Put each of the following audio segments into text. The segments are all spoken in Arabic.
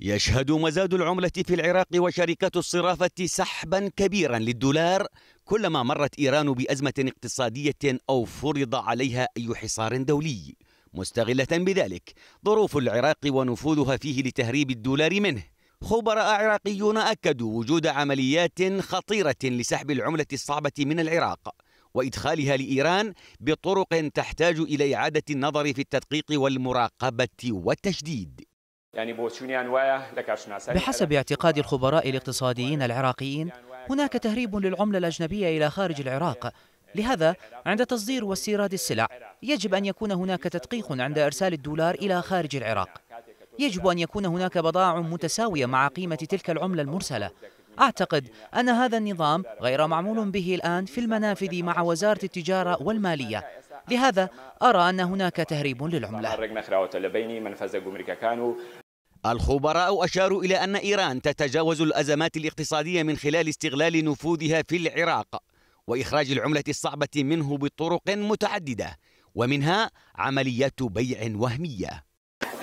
يشهد مزاد العملة في العراق وشركات الصرافة سحبا كبيرا للدولار كلما مرت إيران بأزمة اقتصادية أو فرض عليها أي حصار دولي مستغلة بذلك ظروف العراق ونفوذها فيه لتهريب الدولار منه خبراء عراقيون أكدوا وجود عمليات خطيرة لسحب العملة الصعبة من العراق وإدخالها لإيران بطرق تحتاج إلى إعادة النظر في التدقيق والمراقبة والتشديد يعني بحسب اعتقاد الخبراء الاقتصاديين العراقيين هناك تهريب للعملة الأجنبية إلى خارج العراق لهذا عند تصدير واستيراد السلع يجب أن يكون هناك تدقيق عند إرسال الدولار إلى خارج العراق يجب أن يكون هناك بضائع متساوية مع قيمة تلك العملة المرسلة أعتقد أن هذا النظام غير معمول به الآن في المنافذ مع وزارة التجارة والمالية لهذا أرى أن هناك تهريب للعملة الخبراء أشاروا إلى أن إيران تتجاوز الأزمات الاقتصادية من خلال استغلال نفوذها في العراق وإخراج العملة الصعبة منه بطرق متعددة ومنها عمليات بيع وهمية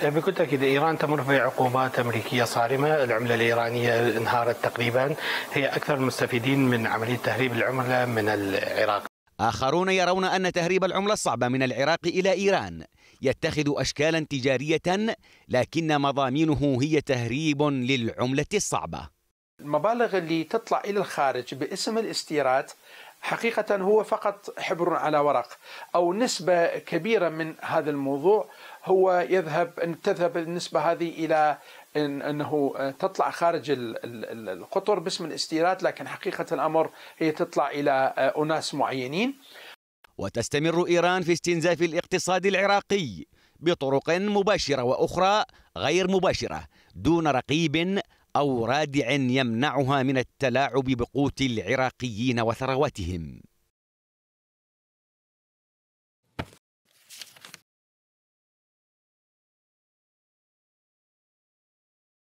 يعني بكل تأكيد إيران تمر بعقوبات أمريكية صارمة العملة الإيرانية انهارت تقريبا هي أكثر المستفيدين من عملية تهريب العملة من العراق آخرون يرون أن تهريب العملة الصعبة من العراق إلى إيران يتخذ أشكالا تجارية لكن مضامينه هي تهريب للعملة الصعبة المبالغ اللي تطلع إلى الخارج باسم الاستيراد حقيقة هو فقط حبر على ورق أو نسبة كبيرة من هذا الموضوع هو يذهب أن تذهب النسبة هذه إلى إن أنه آه، تطلع خارج القطر باسم الاستيراد لكن حقيقة الأمر هي تطلع إلى آه، أناس معينين وتستمر إيران في استنزاف الاقتصاد العراقي بطرق مباشرة وأخرى غير مباشرة دون رقيب أو رادع يمنعها من التلاعب بقوت العراقيين وثرواتهم